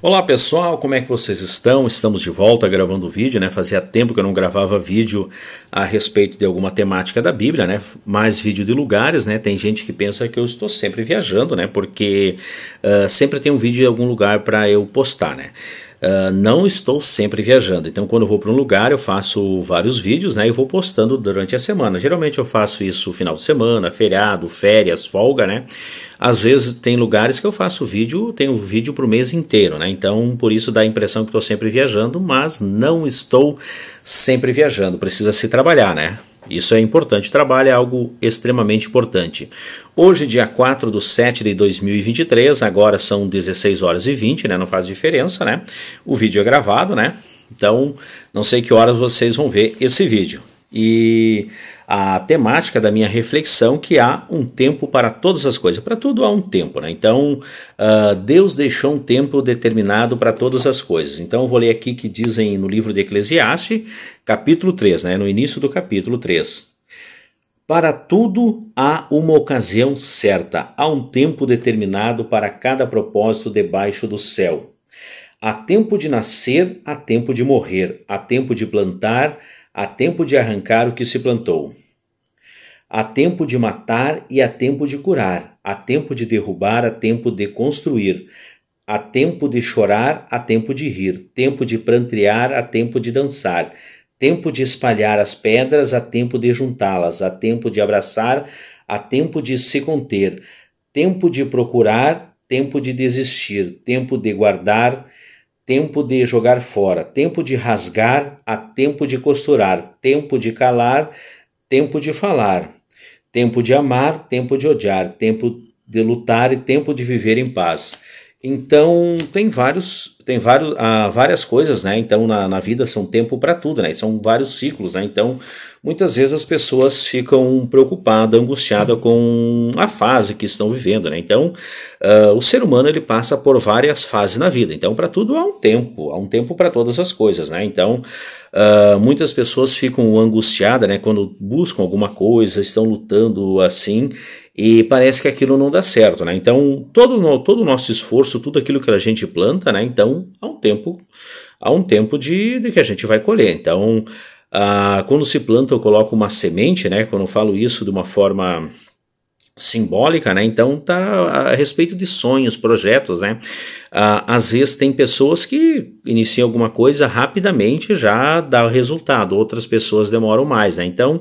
Olá pessoal, como é que vocês estão? Estamos de volta gravando vídeo, né? Fazia tempo que eu não gravava vídeo a respeito de alguma temática da Bíblia, né? Mais vídeo de lugares, né? Tem gente que pensa que eu estou sempre viajando, né? Porque uh, sempre tem um vídeo em algum lugar para eu postar, né? Ah, não estou sempre viajando. Então, quando eu vou para um lugar, eu faço vários vídeos né, e vou postando durante a semana. Geralmente eu faço isso final de semana, feriado, férias, folga, né? Às vezes tem lugares que eu faço vídeo, tenho vídeo para o mês inteiro, né? Então, por isso dá a impressão que estou sempre viajando, mas não estou sempre viajando. Precisa se trabalhar, né? Isso é importante, trabalho é algo extremamente importante. Hoje, dia 4 de 7 de 2023, agora são 16 horas e 20, né? Não faz diferença, né? O vídeo é gravado, né? Então, não sei que horas vocês vão ver esse vídeo. E a temática da minha reflexão que há um tempo para todas as coisas, para tudo há um tempo, né? Então uh, Deus deixou um tempo determinado para todas as coisas. Então eu vou ler aqui que dizem no livro de Eclesiastes, capítulo 3, né? No início do capítulo 3. Para tudo há uma ocasião certa, há um tempo determinado para cada propósito debaixo do céu. Há tempo de nascer, há tempo de morrer, há tempo de plantar, Há tempo de arrancar o que se plantou. Há tempo de matar e há tempo de curar. Há tempo de derrubar, há tempo de construir. Há tempo de chorar, há tempo de rir. Tempo de prantear, há tempo de dançar. Tempo de espalhar as pedras, há tempo de juntá-las. Há tempo de abraçar, há tempo de se conter. Tempo de procurar, tempo de desistir. Tempo de guardar, tempo de jogar fora, tempo de rasgar, a tempo de costurar, tempo de calar, tempo de falar, tempo de amar, tempo de odiar, tempo de lutar e tempo de viver em paz. Então, tem vários, tem vários, ah, várias coisas, né? Então, na, na vida são tempo para tudo, né? São vários ciclos, né? Então, muitas vezes as pessoas ficam preocupadas, angustiadas com a fase que estão vivendo, né? Então, ah, o ser humano ele passa por várias fases na vida. Então, para tudo há um tempo, há um tempo para todas as coisas, né? Então, ah, muitas pessoas ficam angustiadas né, quando buscam alguma coisa, estão lutando assim, e parece que aquilo não dá certo, né? Então, todo, todo o nosso esforço, tudo aquilo que a gente planta, né? Então, há um tempo, há um tempo de, de que a gente vai colher. Então, ah, quando se planta, eu coloco uma semente, né? Quando eu falo isso de uma forma simbólica, né? Então tá a respeito de sonhos, projetos, né? Ah, às vezes tem pessoas que iniciam alguma coisa rapidamente já dá resultado, outras pessoas demoram mais, né? Então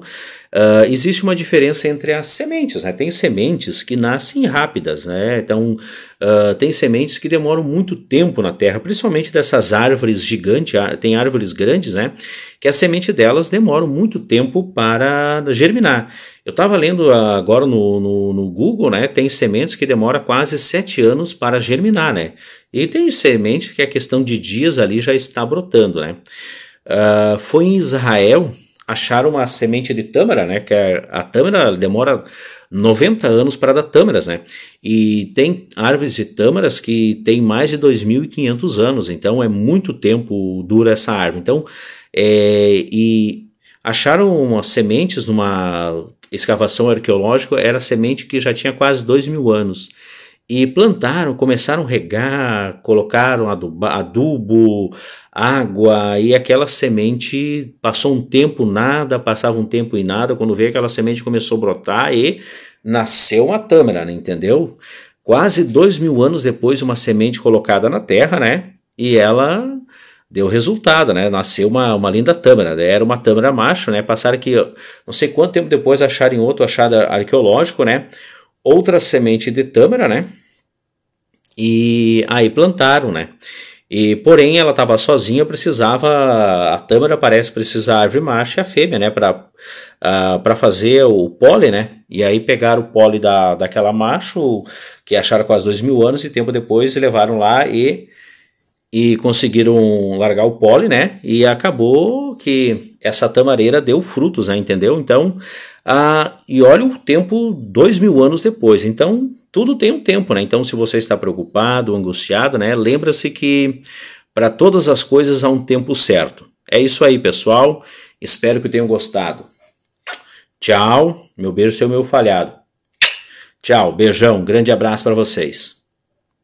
Uh, existe uma diferença entre as sementes, né? Tem sementes que nascem rápidas, né? Então, uh, tem sementes que demoram muito tempo na terra, principalmente dessas árvores gigantes, tem árvores grandes, né? Que a semente delas demora muito tempo para germinar. Eu estava lendo agora no, no, no, Google, né? Tem sementes que demora quase sete anos para germinar, né? E tem sementes que a questão de dias ali já está brotando, né? Uh, foi em Israel acharam uma semente de tâmara, né? Que é, a, tâmara demora 90 anos para dar tâmaras, né? E tem árvores de tâmaras que tem mais de 2.500 anos, então é muito tempo dura essa árvore. Então, é, e acharam umas sementes numa escavação arqueológica, era semente que já tinha quase 2.000 anos e plantaram, começaram a regar, colocaram adubo, água e aquela semente passou um tempo nada, passava um tempo e nada, quando veio aquela semente começou a brotar e nasceu uma tâmara, né, entendeu? Quase dois mil anos depois, uma semente colocada na terra, né? E ela deu resultado, né? Nasceu uma, uma linda tâmara, né? era uma tâmara macho, né? Passaram que não sei quanto tempo depois acharem outro achado arqueológico, né? outra semente de tâmara, né? E aí plantaram, né? E porém ela estava sozinha, precisava a tâmara parece precisar a árvore macho e a fêmea, né, para uh, ah, para fazer o pólen, né? E aí pegaram o pólen da, daquela macho que acharam quase dois mil anos e tempo depois levaram lá e e conseguiram largar o pólen, né? E acabou que essa tamareira deu frutos, né, entendeu? Então, ah, e olha o tempo dois mil anos depois. Então, tudo tem um tempo, né? Então, se você está preocupado, angustiado, né? Lembra-se que para todas as coisas há um tempo certo. É isso aí, pessoal. Espero que tenham gostado. Tchau. Meu beijo, seu meu falhado. Tchau, beijão, grande abraço para vocês.